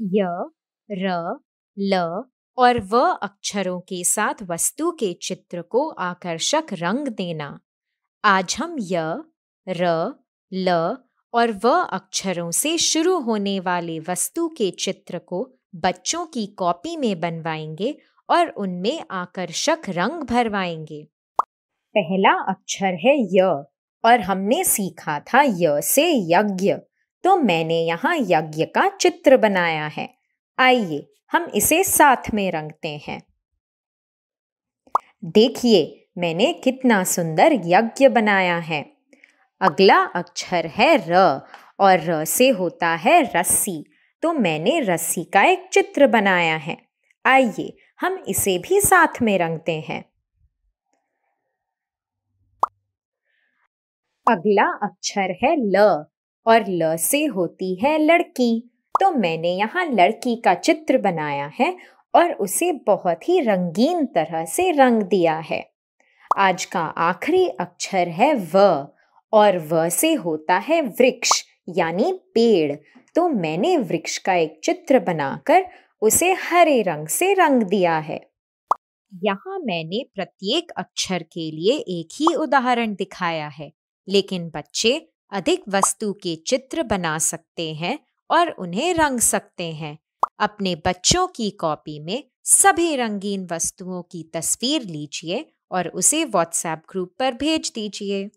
य र ल और व अक्षरों के साथ वस्तु के चित्र को आकर्षक रंग देना आज हम य र ल और व अक्षरों से शुरू होने वाले वस्तु के चित्र को बच्चों की कॉपी में बनवाएंगे और उनमें आकर्षक रंग भरवाएंगे पहला अक्षर है य और हमने सीखा था य से यज्ञ तो मैंने यहाँ यज्ञ का चित्र बनाया है आइए हम इसे साथ में रंगते हैं देखिए मैंने कितना सुंदर यज्ञ बनाया है अगला अक्षर है र और र से होता है रस्सी तो मैंने रस्सी का एक चित्र बनाया है आइए हम इसे भी साथ में रंगते हैं अगला अक्षर है ल और ल से होती है लड़की तो मैंने यहाँ लड़की का चित्र बनाया है और उसे बहुत ही रंगीन तरह से रंग दिया है आज का आखिरी अक्षर है व और व से होता है वृक्ष यानी पेड़ तो मैंने वृक्ष का एक चित्र बनाकर उसे हरे रंग से रंग दिया है यहाँ मैंने प्रत्येक अक्षर के लिए एक ही उदाहरण दिखाया है लेकिन बच्चे अधिक वस्तु के चित्र बना सकते हैं और उन्हें रंग सकते हैं अपने बच्चों की कॉपी में सभी रंगीन वस्तुओं की तस्वीर लीजिए और उसे व्हाट्सएप ग्रुप पर भेज दीजिए